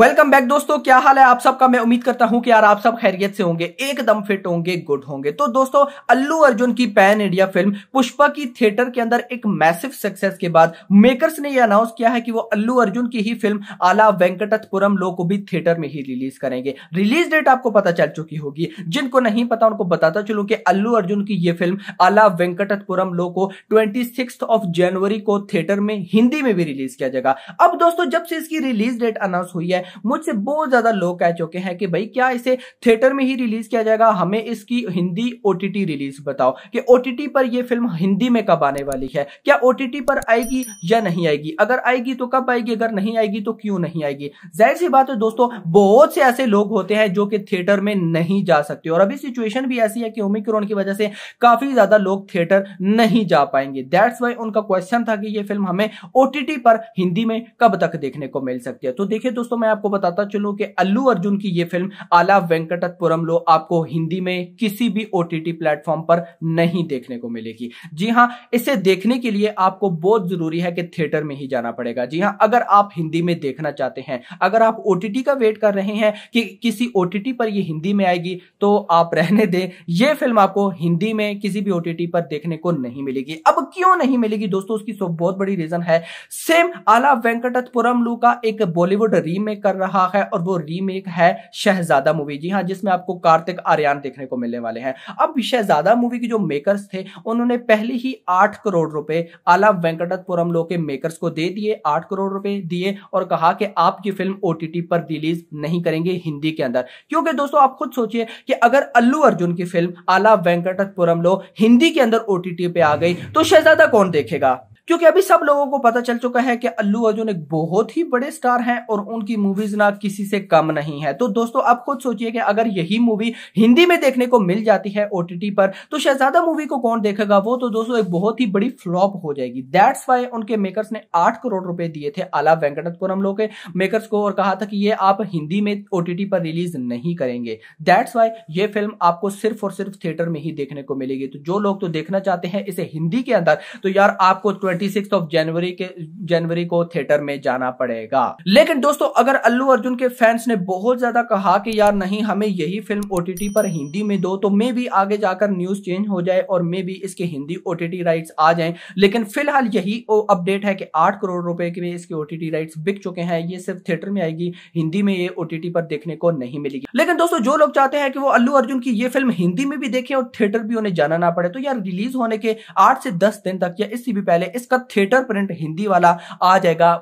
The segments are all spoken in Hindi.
वेलकम बैक दोस्तों क्या हाल है आप सबका मैं उम्मीद करता हूं कि यार आप सब खैरियत से होंगे एकदम फिट होंगे गुड होंगे तो दोस्तों अल्लू अर्जुन की पैन इंडिया फिल्म पुष्पा की थिएटर के अंदर एक मैसिव सक्सेस के बाद मेकर्स ने यह अनाउंस किया है कि वो अल्लू अर्जुन की ही फिल्म आला वेंकटपुरम लो को भी थिएटर में ही रिलीज करेंगे रिलीज डेट आपको पता चल चुकी होगी जिनको नहीं पता उनको बताता चलू कि अल्लू अर्जुन की ये फिल्म आला वेंकटथपुरम लो को ट्वेंटी ऑफ जनवरी को थिएटर में हिंदी में भी रिलीज किया जाएगा अब दोस्तों जब से इसकी रिलीज डेट अनाउंस हुई है है मुझसे बहुत ज्यादा लोग कह चुके हैं कि भाई क्या इसे थिएटर में ही रिलीज किया जाएगा हमें इसकी हिंदी ओटीटी रिलीज बताओ कि ओटीटी पर यह फिल्म हिंदी में कब आने वाली है क्या ओटीटी पर आएगी या नहीं आएगी अगर आएगी तो कब आएगी अगर नहीं आएगी तो क्यों नहीं आएगी जाहिर सी बात है दोस्तों बहुत से ऐसे लोग होते हैं जो कि थिएटर में नहीं जा सकते और अभी सिचुएशन भी ऐसी है कि ओमिक्रोन की वजह से काफी ज्यादा लोग थिएटर नहीं जा पाएंगे दैट्स वाई उनका क्वेश्चन था कि ये फिल्म हमें ओटीटी पर हिंदी में कब तक देखने को मिल सकती है तो देखिए दोस्तों मैं आपको बताता चलूं कि अल्लू अर्जुन की ये फिल्म आला वेंकटपुरम लो आपको हिंदी में किसी भी ओ टी प्लेटफॉर्म पर नहीं देखने को मिलेगी जी हाँ इसे देखने के लिए आपको बहुत जरूरी है कि थिएटर में ही जाना पड़ेगा जी हाँ अगर आप हिंदी में देखना चाहते हैं अगर आप ओटीटी का वेट कर रहे हैं कि किसी ओटीटी पर ये हिंदी में आएगी तो आप रहने दें ये फिल्म आपको हिंदी में किसी भी ओटीटी पर देखने को नहीं मिलेगी अब क्यों नहीं मिलेगी दोस्तों उसकी बहुत बड़ी रीजन है सेम आला वेंकटपुरम लू का एक बॉलीवुड रीमेक रीमेक कर रहा है और वो रीमेक है शहजादा मूवी जी हाँ जिसमें आपको कार्तिक आर्यन देखने को मिलने वाले हैं अब शहजादा मूवी के जो मेकर्स थे उन्होंने पहले ही आठ करोड़ रुपए आला वेंकटपुरम लो के मेकर्स को दे दिए आठ करोड़ रुपए दिए और कहा कि आप ये फिल्म ओ पर रिलीज नहीं करेंगे हिंदी के अंदर क्योंकि दोस्तों आप खुद सोचिए कि अगर अल्लू अर्जुन की फिल्म आला वेंकटपुरम लो हिंदी के अंदर ओ पे आ गई तो शहजादा कौन देखेगा क्योंकि अभी सब लोगों को पता चल चुका है कि अल्लू अर्जुन एक बहुत ही बड़े स्टार हैं और उनकी मूवीज ना किसी से कम नहीं है तो दोस्तों आप खुद सोचिए कि अगर यही मूवी हिंदी में देखने को मिल जाती है ओटीटी पर तो शहजादा मूवी को कौन देखेगा वो तो दोस्तों एक बहुत ही बड़ी फ्लॉप हो जाएगी दैट्स वाई उनके मेकर्स ने आठ करोड़ रुपए दिए थे आला वेंकटपुरम लोग के मेकर्स को और कहा था कि ये आप हिंदी में ओटीटी पर रिलीज नहीं करेंगे दैट्स वाई ये फिल्म आपको सिर्फ और सिर्फ थिएटर में ही देखने को मिलेगी तो जो लोग तो देखना चाहते हैं इसे हिंदी के अंदर तो यार आपको ट्वेंटी सिक्स ऑफ जनवरी के जनवरी को थिएटर में जाना पड़ेगा लेकिन दोस्तों अगर अल्लू अर्जुन के फैंस ने बहुत ज्यादा कहा कि यार नहीं हमें यही फिल्म ओटीटी पर हिंदी में दो तो मे भी आगे जाकर न्यूज चेंज हो जाए और मे भी इसके हिंदी ओटीटी राइट्स आ जाए लेकिन फिलहाल यही अपडेट है कि आठ करोड़ रुपए के इसके ओटीटी राइट्स बिक चुके हैं ये सिर्फ थिएटर में आएगी हिंदी में ये ओटीटी पर देखने को नहीं मिलेगी लेकिन दोस्तों जो लोग चाहते हैं कि वो अल्लू अर्जुन की ये फिल्म हिंदी में भी देखें और थिएटर भी उन्हें जाना ना पड़े तो यार रिलीज होने के आठ से दस दिन तक या इससे भी पहले इस इसका थिएटर प्रिंट हिंदी वाला आ जाएगा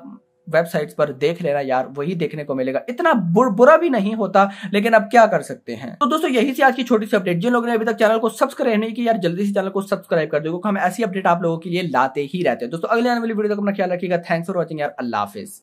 वेबसाइट्स पर देख लेना यार वही देखने को मिलेगा इतना बुर, बुरा भी नहीं होता लेकिन अब क्या कर सकते हैं तो दोस्तों यही थी आज की छोटी सी अपडेट जिन लोगों ने अभी तक चैनल को सब्सक्राइब नहीं किया यार जल्दी से चैनल को सब्सक्राइब कर दो क्योंकि हम ऐसी अपडेट आप लोगों के लिए लाते ही रहते हैं दोस्तों अगले आने वाली वीडियो तक अपना ख्याल रखिएगा थैंक्स फॉर वॉचिंग यार अल्लाह हाफिज